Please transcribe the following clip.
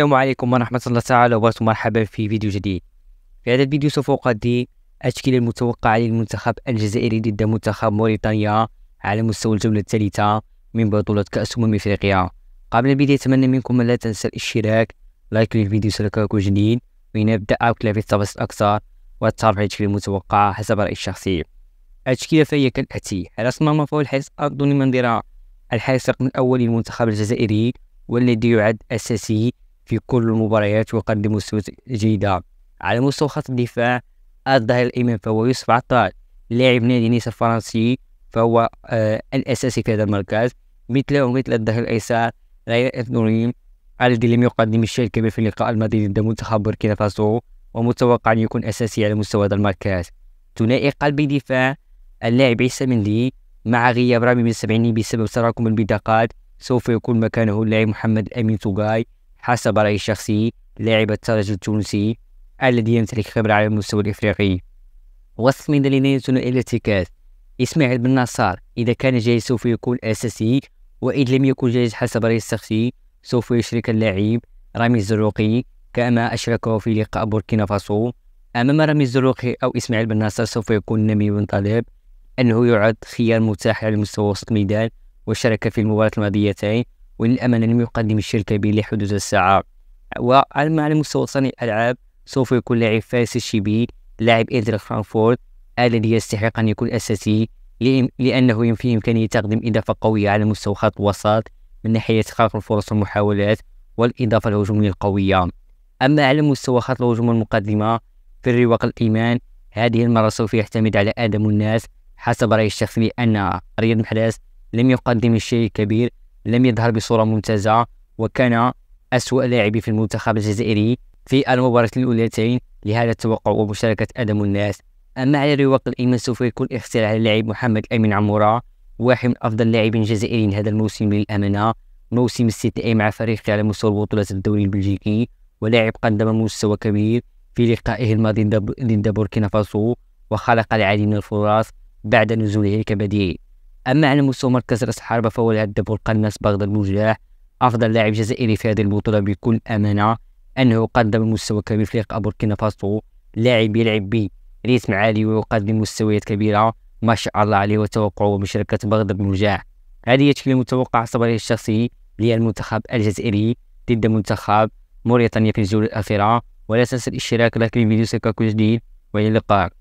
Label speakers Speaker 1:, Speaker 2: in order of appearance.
Speaker 1: السلام عليكم ورحمة الله تعالى وبركاته مرحبا في فيديو جديد في هذا الفيديو سوف أقدم التشكيلة المتوقعة للمنتخب الجزائري ضد منتخب موريتانيا على مستوى الجولة الثالثة من بطولة كأس أمم إفريقيا قبل البداية أتمنى منكم لا تنسى الاشتراك لايك للفيديو سلكك جديد ونبدأ في التفاصيل أكثر والتعرف على التشكيلة المتوقعة حسب رأيي الشخصي التشكيلة فهي كالآتي على المرمى فهو الحارس من ذراع الحارس الرقم الأول للمنتخب الجزائري والذي يعد أساسي في كل المباريات ويقدم مستويات جيدة على مستوى خط الدفاع الظهير الأيمن فهو يوسف عطار لاعب نادي نيس الفرنسي فهو آه الأساسي في هذا المركز مثله مثل الظهير الأيسر غير إثنوريم الذي لم يقدم الشيء الكبير في اللقاء الماضي ضد منتخب بوركينا فاسو ومتوقع أن يكون أساسي على مستوى هذا المركز ثنائي قلب دفاع اللاعب عيسى مندي مع غياب رامي بن سبعيني بسبب تراكم البطاقات سوف يكون مكانه اللاعب محمد أمين توغاي حسب رأيي الشخصي لاعب الترجي التونسي الذي يمتلك خبرة على المستوى الإفريقي وسط والثمين الذين ينتون الارتكاز إسماعيل بن نصار إذا كان جاهز سوف يكون أساسي وإذا لم يكن جاهز حسب رأيي الشخصي سوف يشرك اللاعب رامي الزروقي كما أشركه في لقاء بوركينا فاسو أمام رامي الزروقي أو إسماعيل بن نصر سوف يكون نمي بن طالب أنه يعد خيار متاح على مستوى وسط الميدان وشارك في المباراة الماضيتين وللأمانة لم يقدم الشركة به لحدوث الساعة وعلى على مستوى صانع الألعاب سوف يكون لاعب فارس الشيبي لاعب إيدر فرانكفورت الذي يستحق أن يكون أساسي لأنه في إمكانية تقديم إضافة قوية على مستوى خط الوسط من ناحية خلق الفرص والمحاولات والإضافة الهجومية القوية أما على مستوى خط الهجوم المقدمة في الرواق الإيمان هذه المرة سوف يعتمد على آدم الناس حسب رأيي الشخصي أن رياض محراس لم يقدم الشيء الكبير لم يظهر بصورة ممتازة وكان أسوأ لاعب في المنتخب الجزائري في المباراتين الأوليتين لهذا التوقع ومشاركة أدم الناس أما على الرواق الأيمن سوف يكون اختيار على اللاعب محمد أمين عمورة واحد من أفضل اللاعبين الجزائريين هذا الموسم للأمانة موسم استثنائي مع فريقه على مستوى البطولة الدوري البلجيكي ولاعب قدم مستوى كبير في لقائه الماضي ضد بوركينا فاسو وخلق العديد من الفرص بعد نزوله كبديل أما على مستوى مركز رأس الحربة فهو الهداف القناص بغض المجاح أفضل لاعب جزائري في هذه البطولة بكل أمانة أنه قدم مستوى كبير في فريق بوركينا فاسو لاعب يلعب بريتم عالي ويقدم مستويات كبيرة ما شاء الله عليه وتوقعه بشركة بغض المجاح هذه هي تشكيلة متوقع صبري الشخصي للمنتخب الجزائري ضد منتخب موريتانيا في الجولة الأخيرة ولا تنسى الاشتراك في فيديو سيكون جديد وإلى اللقاء